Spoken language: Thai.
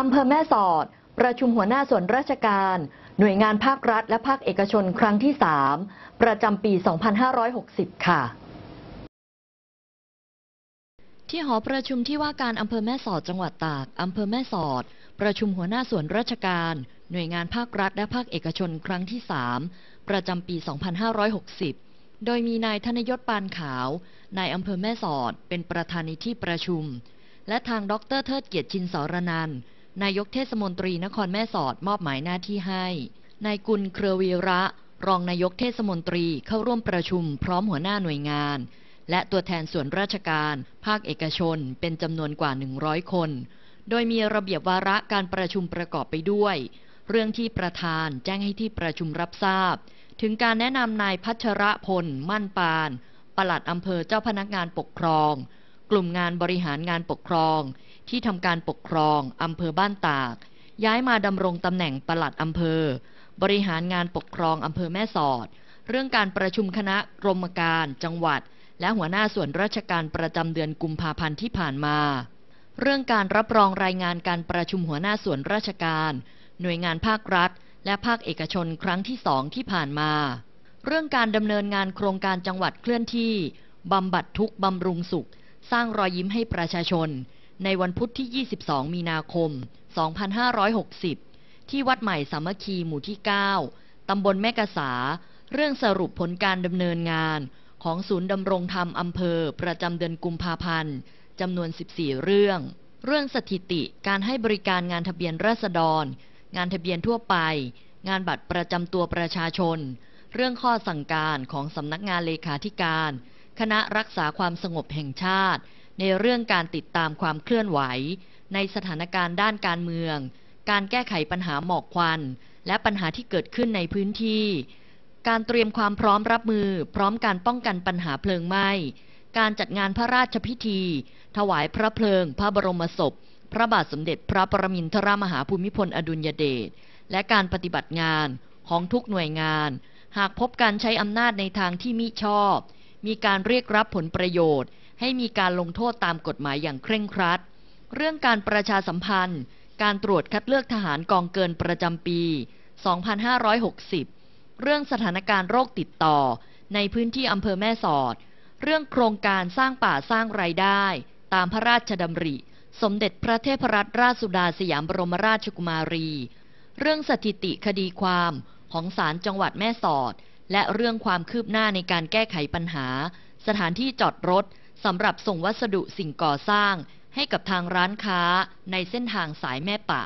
อำเภอแม่สอด ประชุมหัวหน้าส่วนราชการ หน่วยงานภาครัฐและภาคเอกชนครั้งที่ 3 ประจำปี 2560 ค่ะ ที่หอประชุมที่ว่าการอำเภอแม่สอดจังหวัดตากอำเภอแม่สอดประชุมหัวหน้าส่วนราชการหน่วยงานภาครัฐและภาคเอกชนครั้งที่3ประจำปี 2560 โดยมีนายธนยศปานขาวนายอำเภอแม่สอดเป็นประธานในที่ประชุม และทางดร เทิดเกียรติชินสรนันท์นายกเทศมนตรีนครแม่สอดมอบหมายหน้าที่ให้นายกุลเครวีระ รองนายกเทศมนตรีเข้าร่วมประชุมพร้อมหัวหน้าหน่วยงาน และตัวแทนส่วนราชการ ภาคเอกชน เป็นจำนวนกว่า 100 คน โดยมีระเบียบวาระการประชุมประกอบไปด้วย เรื่องที่ประธานแจ้งให้ที่ประชุมรับทราบ ถึงการแนะนำนายพัชระพลมั่นปานปลัดอำเภอเจ้าพนักงานปกครอง กลุ่มงานบริหารงานปกครองที่ทำการปกครองอำเภอบ้านตาก ย้ายมาดำรงตำแหน่งปลัดอำเภอ บริหารงานปกครองอำเภอแม่สอด เรื่องการประชุมคณะกรมการ จังหวัด และหัวหน้าส่วนราชการประจำเดือนกุมภาพันธ์ที่ผ่านมา เรื่องการรับรองรายงานการประชุมหัวหน้าส่วนราชการ หน่วยงานภาครัฐ และภาคเอกชนครั้งที่สองที่ผ่านมา เรื่องการดำเนินงานโครงการจังหวัดเคลื่อนที่บำบัดทุกบำรุงสุข สร้างรอยยิ้มให้ประชาชนในวันพุธที่ 22 มีนาคม 2560 ที่วัดใหม่สามัคคีหมู่ที่ 9 ตำบลแม่กษา เรื่องสรุปผลการดำเนินงานของศูนย์ดำรงธรรมอำเภอ ประจำเดือนกุมภาพันธ์ จำนวน 14 เรื่อง เรื่องสถิติการให้บริการงานทะเบียนราษฎร งานทะเบียนทั่วไป งานบัตรประจำตัวประชาชน เรื่องข้อสั่งการของสำนักงานเลขาธิการ คณะรักษาความสงบแห่งชาติในเรื่องการติดตามความเคลื่อนไหว ในสถานการณ์ด้านการเมือง การแก้ไขปัญหาหมอกควัน และปัญหาที่เกิดขึ้นในพื้นที่ การเตรียมความพร้อมรับมือพร้อมการป้องกันปัญหาเพลิงไหม้การจัดงานพระราชพิธี ถวายพระเพลิง พระบรมศพ พระบาทสมเด็จพระปรมินทรมหาภูมิพลอดุลยเดชและการปฏิบัติงานของทุกหน่วยงาน หากพบการใช้อำนาจในทางที่มิชอบมีการเรียกรับผลประโยชน์ให้มีการลงโทษตามกฎหมายอย่างเคร่งครัด เรื่องการประชาสัมพันธ์ การตรวจคัดเลือกทหารกองเกินประจำปี 2560 เรื่องสถานการณ์โรคติดต่อ ในพื้นที่อำเภอแม่สอด เรื่องโครงการสร้างป่าสร้างไรายได้ตามพระราชดำริ สมเด็จพระเทพรัตนราชสุดาสยามบรมราชกุมารี เรื่องสถิติคดีความของศาลจังหวัดแม่สอดและเรื่องความคืบหน้าในการแก้ไขปัญหา สถานที่จอดรถสำหรับส่งวัสดุสิ่งก่อสร้าง ให้กับทางร้านค้าในเส้นทางสายแม่ปะ